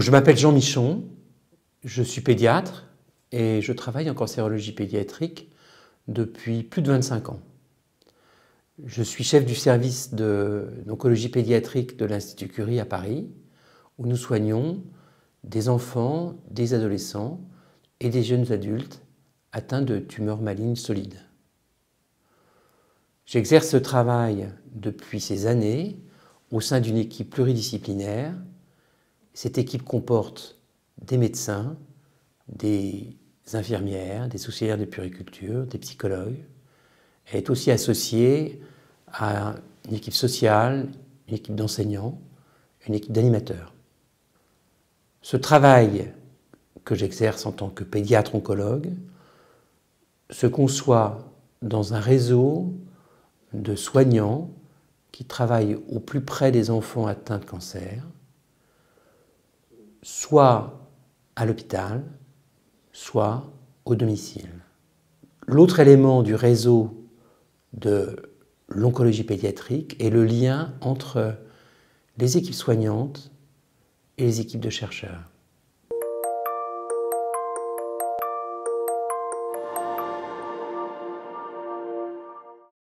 je m'appelle Jean Michon, je suis pédiatre et je travaille en cancérologie pédiatrique depuis plus de 25 ans. Je suis chef du service d'oncologie pédiatrique de l'Institut Curie à Paris, où nous soignons des enfants, des adolescents et des jeunes adultes atteints de tumeurs malignes solides. J'exerce ce travail depuis ces années au sein d'une équipe pluridisciplinaire cette équipe comporte des médecins, des infirmières, des soucières de puriculture, des psychologues. Elle est aussi associée à une équipe sociale, une équipe d'enseignants, une équipe d'animateurs. Ce travail que j'exerce en tant que pédiatre oncologue se conçoit dans un réseau de soignants qui travaillent au plus près des enfants atteints de cancer, soit à l'hôpital, soit au domicile. L'autre élément du réseau de l'oncologie pédiatrique est le lien entre les équipes soignantes et les équipes de chercheurs.